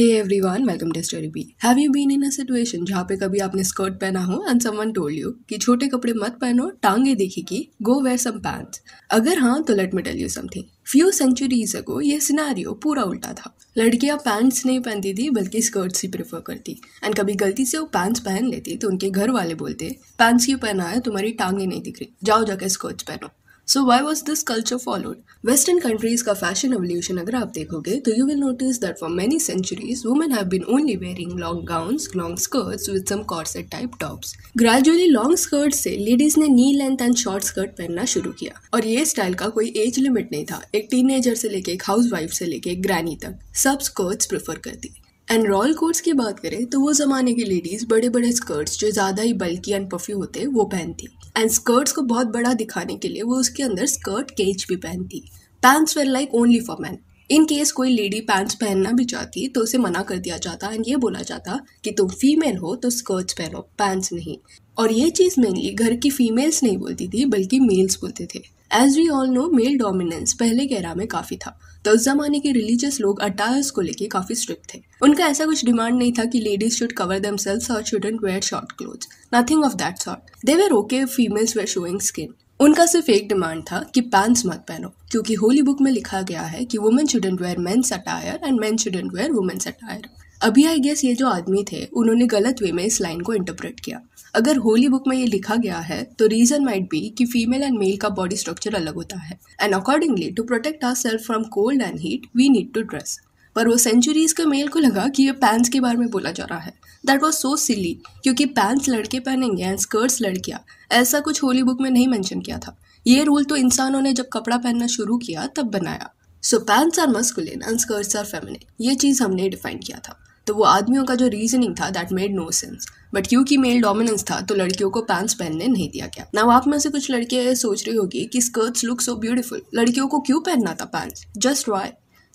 Hey one welcome to story B have you been in a situation जहाँ पे कभी आपने स्कर्ट पहना हो एंड समवन टोल्ड यू कि छोटे कपड़े मत पहनो टांगे देखेगी गो वेयर सम पैंट्स अगर हाँ तो let me tell you something few centuries ago ये सिनारियो पूरा उल्टा था लड़कियां पैंट्स नहीं पहनती थी बल्कि स्कर्ट्स ही प्रेफर करती एंड कभी गलती से वो पैंट्स पहन लेती तो उनके घर वाले बोलते पैंट्स क्यों पहना है तुम्हारी टांगे नहीं दिख रही जाओ जाके स्कर्ट्स पहनो so why was this culture followed western countries का फैशन एवोल्यूशन अगर आप देखोगे तो you will notice that for many centuries women have been only wearing long gowns long skirts with some corset type tops gradually long skirt से ladies ने knee length and short skirt पहनना शुरू किया और ये स्टाइल का कोई age limit नहीं था एक टीनेजर से लेके एक हाउस वाइफ से लेके एक ग्रैनी तक सब स्कर्ट्स प्रेफर करती एंड रॉयल कोर्ट्स की बात करें तो वो ज़माने की लेडीज़ बड़े बड़े स्कर्ट्स जो ज़्यादा ही बल्कि एंड पफी होते वो पहनती एंड स्कर्ट्स को बहुत बड़ा दिखाने के लिए वो उसके अंदर स्कर्ट केज भी पहनती pants were like only for man in case कोई लेडी पैंट्स पहनना भी चाहती तो उसे मना कर दिया जाता एंड ये बोला जाता कि तुम फीमेल हो तो स्कर्ट्स पहनो पैंट्स नहीं और ये चीज़ मेनली घर की फीमेल्स नहीं बोलती थी बल्कि मेल्स बोलते थे as we all know male dominance पहले के एरा में काफ़ी था तो उस जमाने के रिलीजियस लोग अटायर्स को लेके काफ़ी स्ट्रिक्ट थे उनका ऐसा कुछ डिमांड नहीं था कि ladies should cover themselves और shouldn't wear short cloth nothing of that sort they were okay females were showing skin उनका सिर्फ एक डिमांड था कि पैंट्स मत पहनो क्योंकि होली बुक में लिखा गया है कि women student wear men's attire and men student wear women's attire अभी आई गेस ये जो आदमी थे उन्होंने गलत वे में इस लाइन को इंटरप्रेट किया अगर होली बुक में ये लिखा गया है तो रीजन माइट बी कि फीमेल एंड मेल का बॉडी स्ट्रक्चर अलग होता है and accordingly to protect our self from cold and heat we need to dress पर वो सेंचुरीज के मेल को लगा कि ये पैंट्स के बारे में बोला जा रहा है दैट वॉज सो सिली क्योंकि पैंट्स लड़के पहनेंगे एंड स्कर्ट्स लड़कियाँ ऐसा कुछ होली बुक में नहीं मैंशन किया था ये रूल तो इंसानों ने जब कपड़ा पहनना शुरू किया तब बनाया सो pants are masculine and skirts are feminine ये चीज़ हमने डिफाइन किया था तो वो आदमियों का जो रीजनिंग था that made no sense but क्योंकि मेल डोमिनेंस था तो लड़कियों को पैंट्स पहनने नहीं दिया गया नाउ आप में से कुछ लड़के सोच रही होगी कि स्कर्ट्स लुक सो ब्यूटीफुल लड़कियों को क्यों पहनना था पैंट्स जस्ट वाई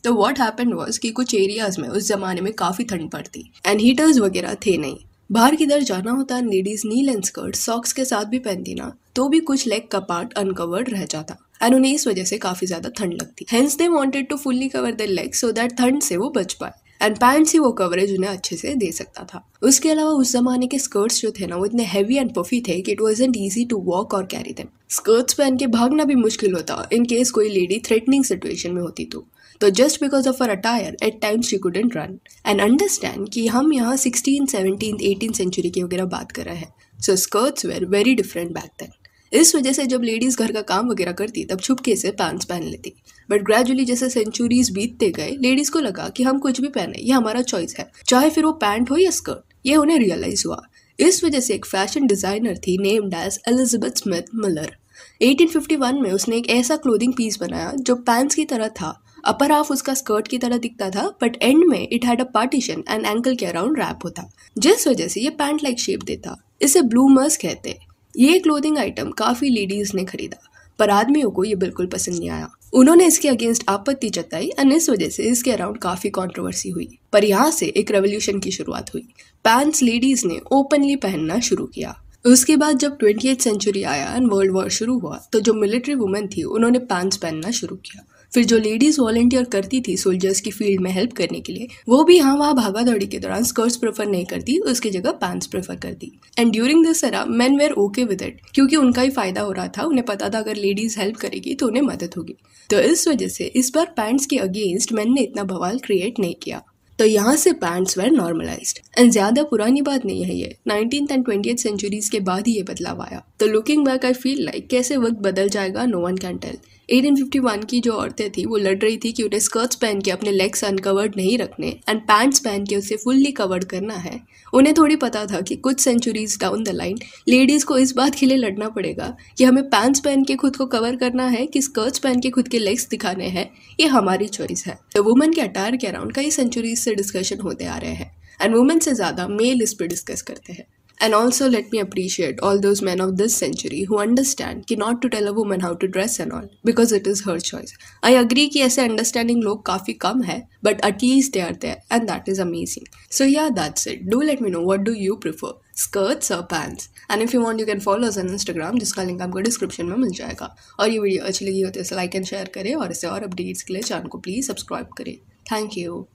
तो वॉट हैपन वॉज कि कुछ एरियाज में उस जमाने में काफ़ी ठंड पड़ती एंड हीटर्स वगैरह थे नहीं बाहर किधर जाना होता लेडीज नील एंड स्कर्ट सॉक्स के साथ भी पहनती ना तो भी कुछ लेग का पार्ट अनकवर्ड रह जाता एंड उन्हें इस वजह से काफ़ी ज़्यादा ठंड लगती hence they wanted to fully cover the leg so that ठंड से वो बच पाए एंड पैंट ही वो कवरेज उन्हें अच्छे से दे सकता था उसके अलावा उस जमाने के स्कर्ट्स जो थे ना वो इतने हैवी एंड पफी थे कि it wasn't easy to walk और कैरी देम स्कर्ट्स पहन के भागना भी मुश्किल होता इन केस कोई लेडी थ्रेटनिंग सिचुएशन में होती तो तो just because of her attire at times she couldn't run and understand कि हम यहाँ सिक्सटीन सेवनटीन एटीन सेंचुरी की वगैरह बात कर रहे हैं so skirts were very different back then इस वजह से जब लेडीज़ घर का काम वगैरह करती तब छुपके से पैंट्स पहन लेती बट ग्रेजुअली जैसे सेंचुरीज बीतते गए लेडीज़ को लगा कि हम कुछ भी पहने ये हमारा चॉइस है चाहे फिर वो पैंट हो या स्कर्ट ये उन्हें रियलाइज हुआ इस वजह से एक फैशन डिज़ाइनर थी named as Elizabeth Smith Miller 1851 में उसने एक ऐसा क्लोथिंग पीस बनाया जो पैंट्स की तरह था अपर हाफ उसका स्कर्ट की तरह दिखता था बट एंड में it had a partition and ankle के अराउंड रैप होता जिस वजह से ये पैंट लाइक शेप देता इसे ब्लू मर्स कहते ये क्लोथिंग आइटम काफ़ी लेडीज़ ने खरीदा पर आदमियों को ये बिल्कुल पसंद नहीं आया उन्होंने इसके अगेंस्ट आपत्ति जताई और इस वजह से इसके अराउंड काफी कंट्रोवर्सी हुई पर यहाँ से एक रेवोल्यूशन की शुरुआत हुई पैंट्स लेडीज ने ओपनली पहनना शुरू किया उसके बाद जब ट्वेंटी सेंचुरी आया एंड वर्ल्ड वॉर शुरू हुआ तो जो मिलिट्री वुमेन थी उन्होंने पैंट्स पहनना शुरू किया फिर जो लेडीज वॉलेंटियर करती थी सोल्जर्स की फील्ड में हेल्प करने के लिए वो भी हाँ वहाँ भागा दौड़ी के दौरान स्कर्ट्स प्रेफर नहीं करती उसकी जगह पैंट्स प्रेफर करती and during this era men were okay with it क्योंकि उनका ही फायदा हो रहा था उन्हें पता था अगर लेडीज हेल्प करेगी तो उन्हें मदद होगी तो इस वजह से इस बार पैंट्स के अगेंस्ट मैन ने इतना बवाल क्रिएट नहीं किया तो यहाँ से पैंट्स वेर नॉर्मलाइज एंड ज्यादा पुरानी बात नहीं है ये नाइनटीन एंड ट्वेंटी सेंचुरीज के बाद ही ये बदलाव आया तो looking back I feel like कैसे वक्त बदल जाएगा नो वन कैन टेल 1851 की जो औरतें थी वो लड़ रही थी कि उन्हें स्कर्ट्स पहन के अपने लेग्स अनकवर्ड नहीं रखने एंड पैंट्स पहन के उसे फुल्ली कवर्ड करना है उन्हें थोड़ी पता था कि कुछ centuries down the line ladies को इस बात के लिए लड़ना पड़ेगा कि हमें पैंट्स पहन के खुद को कवर करना है कि स्कर्ट्स पहन के खुद के लेग्स दिखाने हैं ये हमारी चॉइस है तो वुमेन के अटायर के अराउंड कई सेंचुरीज से डिस्कशन होते आ रहे हैं एंड वुमेन से ज़्यादा मेल इस पर डिस्कस करते हैं And also, let me appreciate all those men of this century who understand कि not to tell a woman how to dress and all because it is her choice. I agree कि ऐसे understanding लोग काफ़ी कम है but at least they are there and that is amazing. So yeah, that's it. Do let me know what do you prefer, skirts or pants? And if you want, you can follow us on Instagram जिसका link आपको description में मिल जाएगा और ये video अच्छी लगी हो तो इसे लाइक एंड शेयर करें और इसे और अपडेट्स के लिए चैनल को प्लीज़ सब्सक्राइब करें थैंक यू